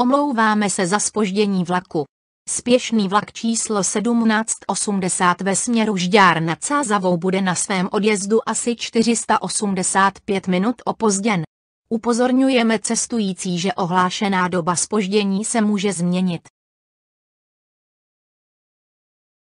Omlouváme se za spoždění vlaku. Spěšný vlak číslo 1780 ve směru Žďár nad Sázavou bude na svém odjezdu asi 485 minut opozděn. Upozorňujeme cestující, že ohlášená doba spoždění se může změnit.